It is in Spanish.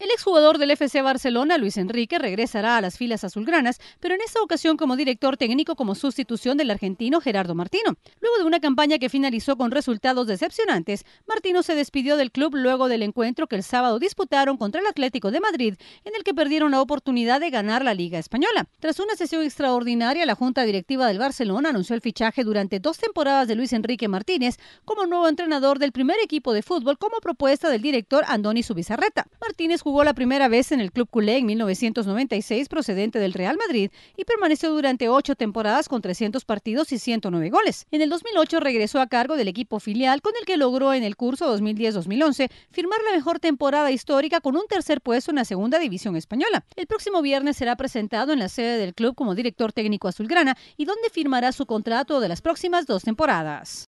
El exjugador del FC Barcelona, Luis Enrique, regresará a las filas azulgranas, pero en esta ocasión como director técnico como sustitución del argentino Gerardo Martino. Luego de una campaña que finalizó con resultados decepcionantes, Martino se despidió del club luego del encuentro que el sábado disputaron contra el Atlético de Madrid, en el que perdieron la oportunidad de ganar la Liga Española. Tras una sesión extraordinaria, la Junta Directiva del Barcelona anunció el fichaje durante dos temporadas de Luis Enrique Martínez como nuevo entrenador del primer equipo de fútbol como propuesta del director Andoni Subizarreta. Martínez jugó la primera vez en el club culé en 1996 procedente del Real Madrid y permaneció durante ocho temporadas con 300 partidos y 109 goles. En el 2008 regresó a cargo del equipo filial con el que logró en el curso 2010-2011 firmar la mejor temporada histórica con un tercer puesto en la segunda división española. El próximo viernes será presentado en la sede del club como director técnico azulgrana y donde firmará su contrato de las próximas dos temporadas.